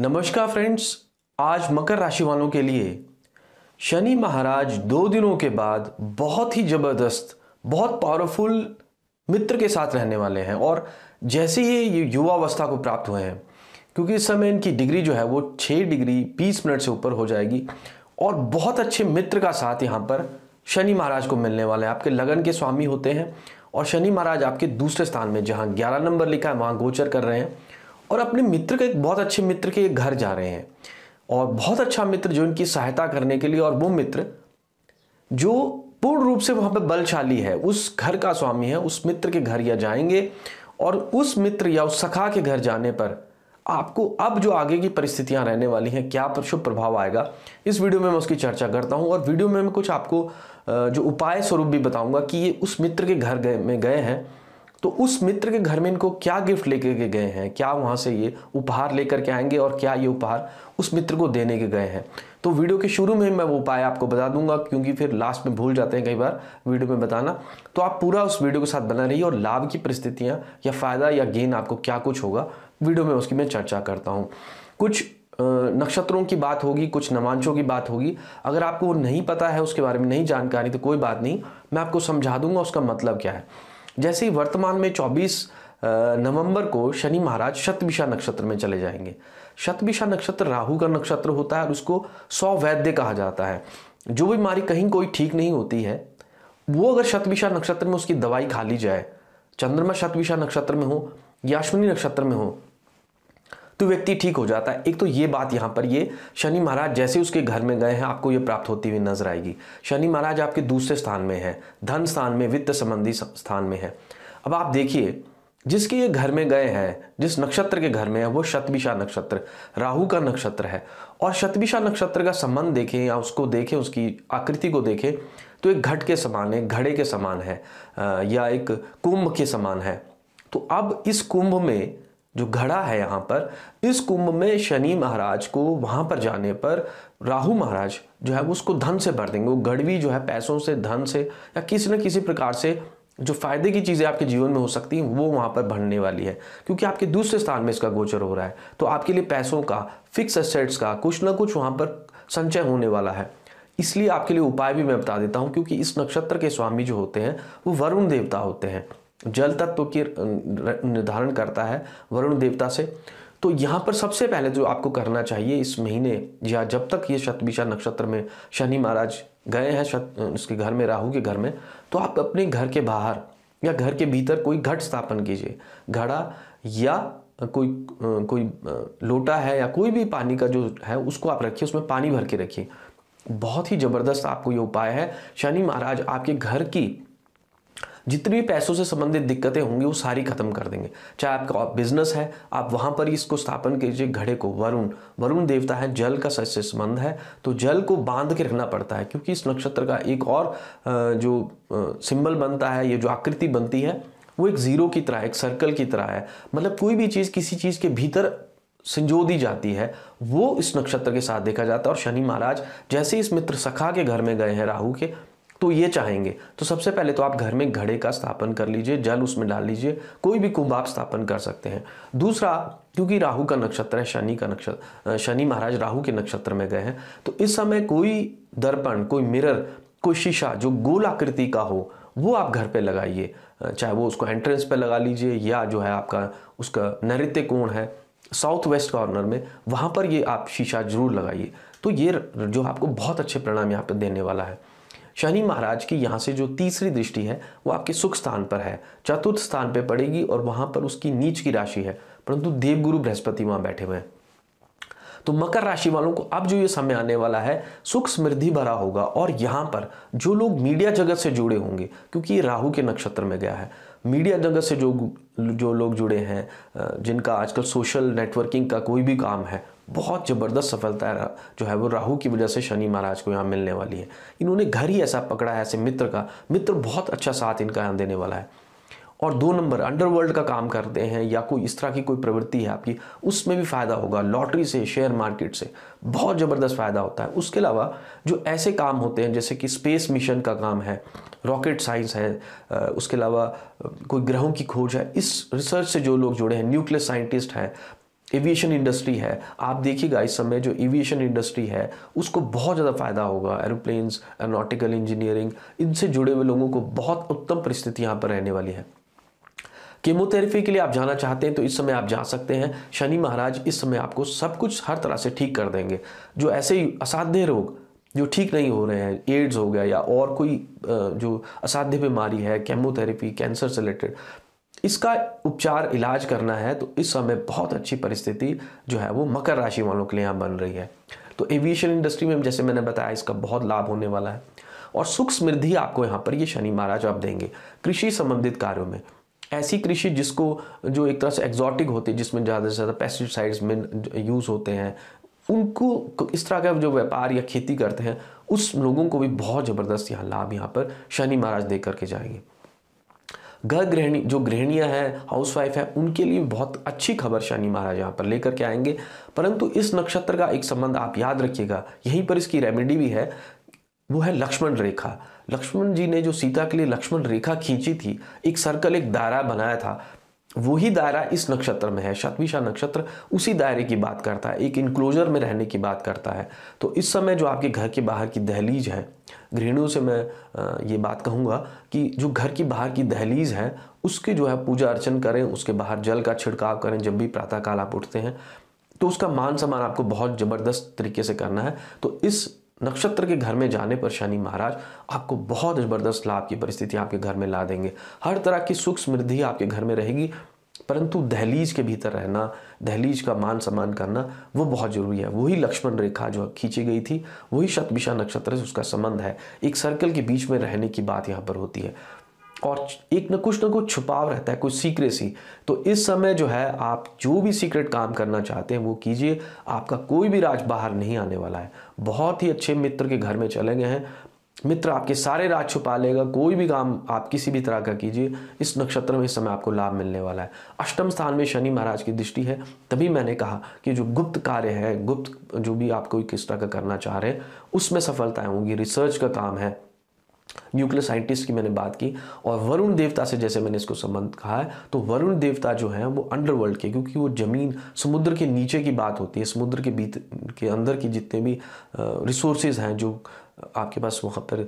नमस्कार फ्रेंड्स आज मकर राशि वालों के लिए शनि महाराज दो दिनों के बाद बहुत ही ज़बरदस्त बहुत पावरफुल मित्र के साथ रहने वाले हैं और जैसे ही ये युवावस्था को प्राप्त हुए हैं क्योंकि इस समय इनकी डिग्री जो है वो छः डिग्री बीस मिनट से ऊपर हो जाएगी और बहुत अच्छे मित्र का साथ यहाँ पर शनि महाराज को मिलने वाले हैं आपके लगन के स्वामी होते हैं और शनि महाराज आपके दूसरे स्थान में जहाँ ग्यारह नंबर लिखा है वहाँ गोचर कर रहे हैं और अपने मित्र के एक बहुत अच्छे मित्र के घर जा रहे हैं और बहुत अच्छा मित्र जो इनकी सहायता करने के लिए और वो मित्र जो पूर्ण रूप से वहां पर बलशाली है उस घर का स्वामी है उस मित्र के घर या जाएंगे और उस मित्र या उस सखा के घर जाने पर आपको अब जो आगे की परिस्थितियां रहने वाली हैं क्या शुभ प्रभाव आएगा इस वीडियो में मैं उसकी चर्चा करता हूं और वीडियो में मैं कुछ आपको जो उपाय स्वरूप भी बताऊंगा कि ये उस मित्र के घर गए में गए हैं तो उस मित्र के घर में इनको क्या गिफ्ट लेके के गए हैं क्या वहाँ से ये उपहार लेकर के आएंगे और क्या ये उपहार उस मित्र को देने के गए हैं तो वीडियो के शुरू में मैं वो उपाय आपको बता दूंगा क्योंकि फिर लास्ट में भूल जाते हैं कई बार वीडियो में बताना तो आप पूरा उस वीडियो के साथ बना रहिए और लाभ की परिस्थितियाँ या फ़ायदा या गेन आपको क्या कुछ होगा वीडियो में उसकी मैं चर्चा करता हूँ कुछ नक्षत्रों की बात होगी कुछ नमांशों की बात होगी अगर आपको वो नहीं पता है उसके बारे में नहीं जानकारी तो कोई बात नहीं मैं आपको समझा दूंगा उसका मतलब क्या है जैसे ही वर्तमान में 24 नवंबर को शनि महाराज शतभिषा नक्षत्र में चले जाएंगे शतभिषा नक्षत्र राहु का नक्षत्र होता है और उसको सौवैद्य कहा जाता है जो बीमारी कहीं कोई ठीक नहीं होती है वो अगर शतभिषा नक्षत्र में उसकी दवाई खा ली जाए चंद्रमा शतभिषा नक्षत्र में हो या अश्विनी नक्षत्र में हो तो व्यक्ति ठीक हो जाता है एक तो ये बात यहाँ पर ये शनि महाराज जैसे उसके घर में गए हैं आपको ये प्राप्त होती हुई नजर आएगी शनि महाराज आपके दूसरे स्थान में है धन स्थान में वित्त संबंधी स्थान में है अब आप देखिए जिसके ये घर में गए हैं जिस नक्षत्र के घर में है वो शतभिषा नक्षत्र राहु का नक्षत्र है और शतभिषा नक्षत्र का संबंध देखें या उसको देखें उसकी आकृति को देखें तो एक घट के समान है घड़े के समान है या एक कुंभ के समान है तो अब इस कुंभ में जो घड़ा है यहाँ पर इस कुंभ में शनि महाराज को वहाँ पर जाने पर राहु महाराज जो है उसको धन से भर देंगे वो गढ़वी जो है पैसों से धन से या किसी न किसी प्रकार से जो फायदे की चीज़ें आपके जीवन में हो सकती हैं वो वहाँ पर भरने वाली है क्योंकि आपके दूसरे स्थान में इसका गोचर हो रहा है तो आपके लिए पैसों का फिक्स असेट्स का कुछ ना कुछ वहाँ पर संचय होने वाला है इसलिए आपके लिए उपाय भी मैं बता देता हूँ क्योंकि इस नक्षत्र के स्वामी जो होते हैं वो वरुण देवता होते हैं जल तत्व के निर्धारण करता है वरुण देवता से तो यहाँ पर सबसे पहले जो आपको करना चाहिए इस महीने या जब तक ये शतभिषा नक्षत्र में शनि महाराज गए हैं शत उसके घर में राहु के घर में तो आप अपने घर के बाहर या घर के भीतर कोई घट स्थापन कीजिए घड़ा या कोई कोई लोटा है या कोई भी पानी का जो है उसको आप रखिए उसमें पानी भर के रखिए बहुत ही ज़बरदस्त आपको ये उपाय है शनि महाराज आपके घर की जितनी भी पैसों से संबंधित दिक्कतें होंगी वो सारी खत्म कर देंगे चाहे आपका बिजनेस है आप वहाँ पर ही इसको स्थापन कीजिए घड़े को वरुण वरुण देवता है जल का सच संबंध है तो जल को बांध के रखना पड़ता है क्योंकि इस नक्षत्र का एक और जो सिंबल बनता है ये जो आकृति बनती है वो एक ज़ीरो की तरह एक सर्कल की तरह है मतलब कोई भी चीज़ किसी चीज़ के भीतर संजो दी जाती है वो इस नक्षत्र के साथ देखा जाता है और शनि महाराज जैसे इस मित्र सखा के घर में गए हैं राहु के तो ये चाहेंगे तो सबसे पहले तो आप घर में घड़े का स्थापन कर लीजिए जल उसमें डाल लीजिए कोई भी कुंभ आप स्थापन कर सकते हैं दूसरा क्योंकि राहु का नक्षत्र है शनि का नक्षत्र शनि महाराज राहु के नक्षत्र में गए हैं तो इस समय कोई दर्पण कोई मिरर कोई शीशा जो गोल आकृति का हो वो आप घर पे लगाइए चाहे वो उसको एंट्रेंस पे लगा लीजिए या जो है आपका उसका नैत्य कोण है साउथ वेस्ट कॉर्नर में वहाँ पर ये आप शीशा जरूर लगाइए तो ये जो आपको बहुत अच्छे परिणाम यहाँ पर देने वाला है शनि महाराज की यहाँ से जो तीसरी दृष्टि है वो आपके सुख स्थान पर है चतुर्थ स्थान पर पड़ेगी और वहाँ पर उसकी नीच की राशि है परंतु देवगुरु बृहस्पति वहाँ बैठे हुए हैं तो मकर राशि वालों को अब जो ये समय आने वाला है सुख समृद्धि भरा होगा और यहाँ पर जो लोग मीडिया जगत से जुड़े होंगे क्योंकि ये राहु के नक्षत्र में गया है मीडिया जगत से जो जो लोग जुड़े हैं जिनका आजकल सोशल नेटवर्किंग का कोई भी काम है बहुत ज़बरदस्त सफलता जो है वो राहु की वजह से शनि महाराज को यहाँ मिलने वाली है इन्होंने घर ही ऐसा पकड़ा है ऐसे मित्र का मित्र बहुत अच्छा साथ इनका यहाँ देने वाला है और दो नंबर अंडरवर्ल्ड का काम करते हैं या कोई इस तरह की कोई प्रवृत्ति है आपकी उसमें भी फ़ायदा होगा लॉटरी से शेयर मार्केट से बहुत ज़बरदस्त फ़ायदा होता है उसके अलावा जो ऐसे काम होते हैं जैसे कि स्पेस मिशन का काम है रॉकेट साइंस है उसके अलावा कोई ग्रहों की खोज है इस रिसर्च से जो लोग जुड़े हैं न्यूक्लियर साइंटिस्ट हैं एविएशन इंडस्ट्री है आप देखिएगा इस समय जो एविएशन इंडस्ट्री है उसको बहुत ज़्यादा फायदा होगा एरोप्लेन्स एरोनॉटिकल इंजीनियरिंग इनसे जुड़े हुए लोगों को बहुत उत्तम परिस्थिति यहाँ पर रहने वाली है कीमोथेरेपी के लिए आप जाना चाहते हैं तो इस समय आप जा सकते हैं शनि महाराज इस समय आपको सब कुछ हर तरह से ठीक कर देंगे जो ऐसे ही असाध्य रोग जो ठीक नहीं हो रहे हैं एड्स हो गया या और कोई जो असाध्य बीमारी है केमोथेरेपी कैंसर से रिलेटेड इसका उपचार इलाज करना है तो इस समय बहुत अच्छी परिस्थिति जो है वो मकर राशि वालों के लिए यहाँ बन रही है तो एविएशन इंडस्ट्री में जैसे मैंने बताया इसका बहुत लाभ होने वाला है और सुख समृद्धि आपको यहाँ पर ये शनि महाराज आप देंगे कृषि संबंधित कार्यों में ऐसी कृषि जिसको जो एक तरह से एक्जॉटिक होती है जिसमें ज़्यादा से ज़्यादा पेस्टिसाइड्स में यूज़ होते हैं उनको इस तरह का जो व्यापार या खेती करते हैं उस लोगों को भी बहुत ज़बरदस्त यहाँ लाभ यहाँ पर शनि महाराज दे करके जाएंगे घर गृहिणी जो गृहणियाँ हैं हाउसवाइफ हैं उनके लिए बहुत अच्छी खबर शनि महाराज यहाँ पर लेकर के आएंगे परंतु इस नक्षत्र का एक संबंध आप याद रखिएगा यहीं पर इसकी रेमेडी भी है वो है लक्ष्मण रेखा लक्ष्मण जी ने जो सीता के लिए लक्ष्मण रेखा खींची थी एक सर्कल एक दायरा बनाया था वही दायरा इस नक्षत्र में है शतविशा नक्षत्र उसी दायरे की बात करता है एक इंक्लोजर में रहने की बात करता है तो इस समय जो आपके घर के बाहर की दहलीज है गृहणियों से मैं ये बात कहूँगा कि जो घर की बाहर की दहलीज है उसके जो है पूजा अर्चन करें उसके बाहर जल का छिड़काव करें जब भी प्रातःकाल आप उठते हैं तो उसका मान सम्मान आपको बहुत ज़बरदस्त तरीके से करना है तो इस नक्षत्र के घर में जाने पर शनि महाराज आपको बहुत ज़बरदस्त लाभ की परिस्थिति आपके घर में ला देंगे हर तरह की सुख समृद्धि आपके घर में रहेगी परंतु दहलीज के भीतर रहना दहलीज का मान सम्मान करना वो बहुत ज़रूरी है वही लक्ष्मण रेखा जो खींची गई थी वही शतभिशा नक्षत्र से उसका संबंध है एक सर्कल के बीच में रहने की बात यहाँ पर होती है और एक ना कुछ ना कुछ छुपाव रहता है कुछ सीक्रेसी तो इस समय जो है आप जो भी सीक्रेट काम करना चाहते हैं वो कीजिए आपका कोई भी राज बाहर नहीं आने वाला है बहुत ही अच्छे मित्र के घर में चले गए हैं मित्र आपके सारे राज छुपा लेगा कोई भी काम आप किसी भी तरह का कीजिए इस नक्षत्र में इस समय आपको लाभ मिलने वाला है अष्टम स्थान में शनि महाराज की दृष्टि है तभी मैंने कहा कि जो गुप्त कार्य है गुप्त जो भी आप कोई किस तरह का करना चाह रहे हैं उसमें सफलताएं होंगी रिसर्च का काम है न्यूक्लियर साइंटिस्ट की मैंने बात की और वरुण देवता से जैसे मैंने इसको संबंध कहा है तो वरुण देवता जो है वो अंडरवर्ल्ड के क्योंकि वो ज़मीन समुद्र के नीचे की बात होती है समुद्र के बीत के अंदर की जितने भी रिसोर्सेज हैं जो आपके पास वहाँ पर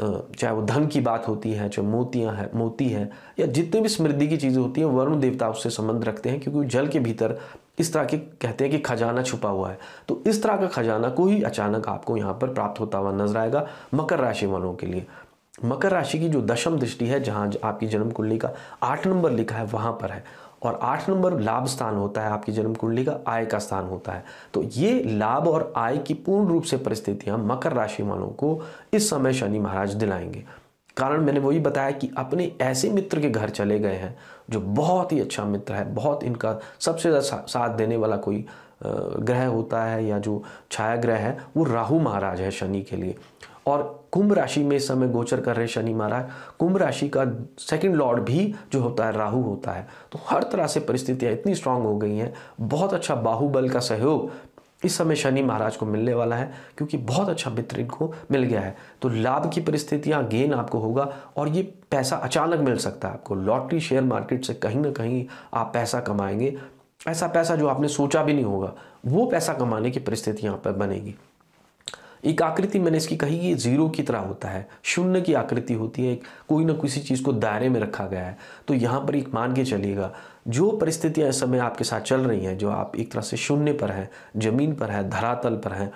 चाहे वो धन की बात होती है चाहे मोतियाँ हैं मोती है या जितने भी समृद्धि की चीज़ें होती हैं वरुण देवता उससे संबंध रखते हैं क्योंकि जल के भीतर इस तरह के कहते हैं कि खजाना छुपा हुआ है तो इस तरह का खजाना कोई अचानक आपको यहाँ पर प्राप्त होता हुआ नजर आएगा मकर राशि वालों के लिए मकर राशि की जो दशम दृष्टि है जहाँ आपकी जन्म कुंडली का आठ नंबर लिखा है वहाँ पर है और आठ नंबर लाभ स्थान होता है आपकी जन्म कुंडली का आय का स्थान होता है तो ये लाभ और आय की पूर्ण रूप से परिस्थितियाँ मकर राशि वालों को इस समय शनि महाराज दिलाएंगे कारण मैंने वही बताया कि अपने ऐसे मित्र के घर चले गए हैं जो बहुत ही अच्छा मित्र है बहुत इनका सबसे ज़्यादा साथ देने वाला कोई ग्रह होता है या जो छाया ग्रह है वो राहु महाराज है शनि के लिए और कुंभ राशि में इस समय गोचर कर रहे शनि महाराज कुंभ राशि का सेकंड लॉर्ड भी जो होता है राहु होता है तो हर तरह से परिस्थितियाँ इतनी स्ट्रांग हो गई हैं बहुत अच्छा बाहुबल का सहयोग इस समय शनि महाराज को मिलने वाला है क्योंकि बहुत अच्छा मित्र इनको मिल गया है तो लाभ की परिस्थितियां गेन आपको होगा और ये पैसा अचानक मिल सकता है आपको लॉटरी शेयर मार्केट से कहीं ना कहीं आप पैसा कमाएंगे ऐसा पैसा जो आपने सोचा भी नहीं होगा वो पैसा कमाने की परिस्थिति यहाँ पर बनेगी एक आकृति मैंने इसकी कही ये जीरो की तरह होता है शून्य की आकृति होती है कोई ना किसी चीज़ को दायरे में रखा गया है तो यहाँ पर एक मान के चलिएगा जो परिस्थितियाँ इस समय आपके साथ चल रही हैं जो आप एक तरह से शून्य पर हैं जमीन पर हैं धरातल पर हैं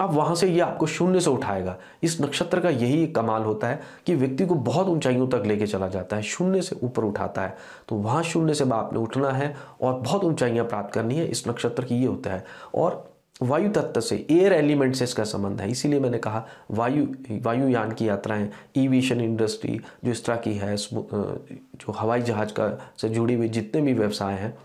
अब वहाँ से ये आपको शून्य से उठाएगा इस नक्षत्र का यही एक कमाल होता है कि व्यक्ति को बहुत ऊंचाइयों तक लेके चला जाता है शून्य से ऊपर उठाता है तो वहाँ शून्य से आपने उठना है और बहुत ऊंचाइयाँ प्राप्त करनी है इस नक्षत्र की ये होता है और वायु तत्व से एयर एलिमेंट से इसका संबंध है इसीलिए मैंने कहा वायु वायुयान की यात्राएं एविएशन इंडस्ट्री जो इस तरह की है जो हवाई जहाज़ का से जुड़ी हुई जितने भी व्यवसाय हैं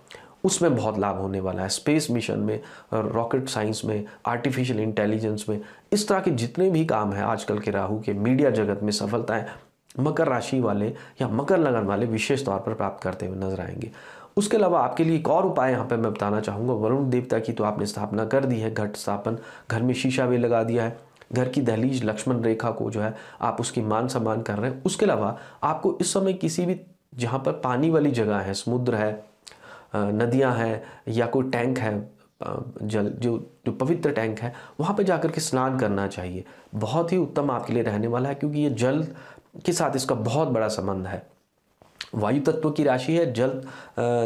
उसमें बहुत लाभ होने वाला है स्पेस मिशन में रॉकेट साइंस में आर्टिफिशियल इंटेलिजेंस में इस तरह के जितने भी काम हैं आजकल के राहु के मीडिया जगत में सफलताएं मकर राशि वाले या मकर लगन वाले विशेष तौर पर प्राप्त करते हुए नजर आएंगे उसके अलावा आपके लिए एक और उपाय यहाँ पर मैं बताना चाहूँगा वरुण देवता की तो आपने स्थापना कर दी है घट स्थापन घर में शीशा भी लगा दिया है घर की दहलीज लक्ष्मण रेखा को जो है आप उसकी मान सम्मान कर रहे हैं उसके अलावा आपको इस समय किसी भी जहाँ पर पानी वाली जगह है समुद्र है नदियाँ हैं या कोई टैंक है जल जो जो पवित्र टैंक है वहाँ पर जाकर के स्नान करना चाहिए बहुत ही उत्तम आपके लिए रहने वाला है क्योंकि ये जल के साथ इसका बहुत बड़ा संबंध है वायु तत्व की राशि है जल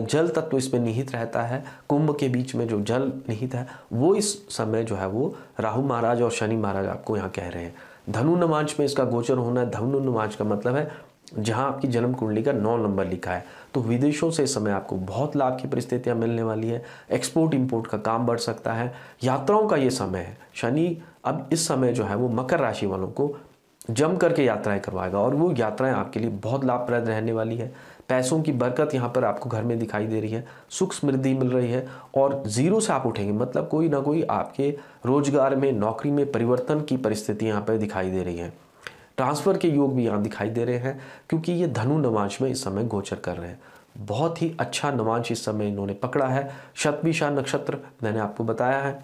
जल तत्व इसमें निहित रहता है कुंभ के बीच में जो जल निहित है वो इस समय जो है वो राहु महाराज और शनि महाराज आपको यहाँ कह रहे हैं धनु नमाज में इसका गोचर होना है धनु नमाज का मतलब है जहाँ आपकी जन्म कुंडली का नौ नंबर लिखा है तो विदेशों से इस समय आपको बहुत लाभ की परिस्थितियाँ मिलने वाली है एक्सपोर्ट इम्पोर्ट का काम बढ़ सकता है यात्राओं का ये समय है शनि अब इस समय जो है वो मकर राशि वालों को जम करके यात्राएं करवाएगा और वो यात्राएं आपके लिए बहुत लाभप्रद रहने वाली है पैसों की बरकत यहाँ पर आपको घर में दिखाई दे रही है सुख समृद्धि मिल रही है और ज़ीरो से आप उठेंगे मतलब कोई ना कोई आपके रोजगार में नौकरी में परिवर्तन की परिस्थिति यहाँ पर दिखाई दे रही है ट्रांसफ़र के योग भी यहाँ दिखाई दे रहे हैं क्योंकि ये धनु नमाज में इस समय गोचर कर रहे हैं बहुत ही अच्छा नमाज इस समय इन्होंने पकड़ा है शतभिशा नक्षत्र मैंने आपको बताया है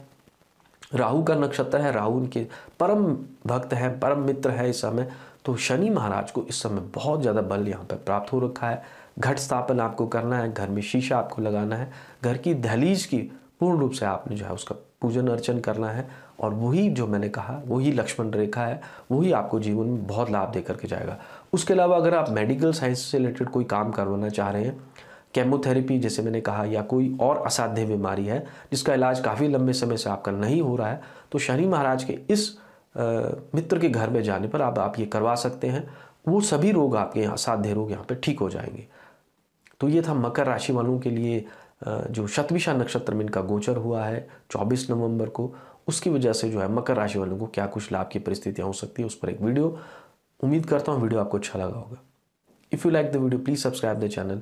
राहु का नक्षत्र है राहु उनके परम भक्त हैं परम मित्र हैं इस समय तो शनि महाराज को इस समय बहुत ज़्यादा बल यहाँ पर प्राप्त हो रखा है घट स्थापन आपको करना है घर में शीशा आपको लगाना है घर की दहलीज की पूर्ण रूप से आपने जो है उसका पूजन अर्चन करना है और वही जो मैंने कहा वही लक्ष्मण रेखा है वही आपको जीवन में बहुत लाभ दे करके जाएगा उसके अलावा अगर आप मेडिकल साइंस से रिलेटेड कोई काम करवाना चाह रहे हैं केमोथेरेपी जैसे मैंने कहा या कोई और असाध्य बीमारी है जिसका इलाज काफ़ी लंबे समय से आपका नहीं हो रहा है तो शनि महाराज के इस मित्र के घर में जाने पर आप आप ये करवा सकते हैं वो सभी रोग आपके यहाँ असाध्य रोग यहाँ पर ठीक हो जाएंगे तो ये था मकर राशि वालों के लिए जो शतविशा नक्षत्र में इनका गोचर हुआ है 24 नवंबर को उसकी वजह से जो है मकर राशि वालों को क्या कुछ लाभ की परिस्थितियाँ हो सकती है उस पर एक वीडियो उम्मीद करता हूँ वीडियो आपको अच्छा लगा होगा if you like the video please subscribe the channel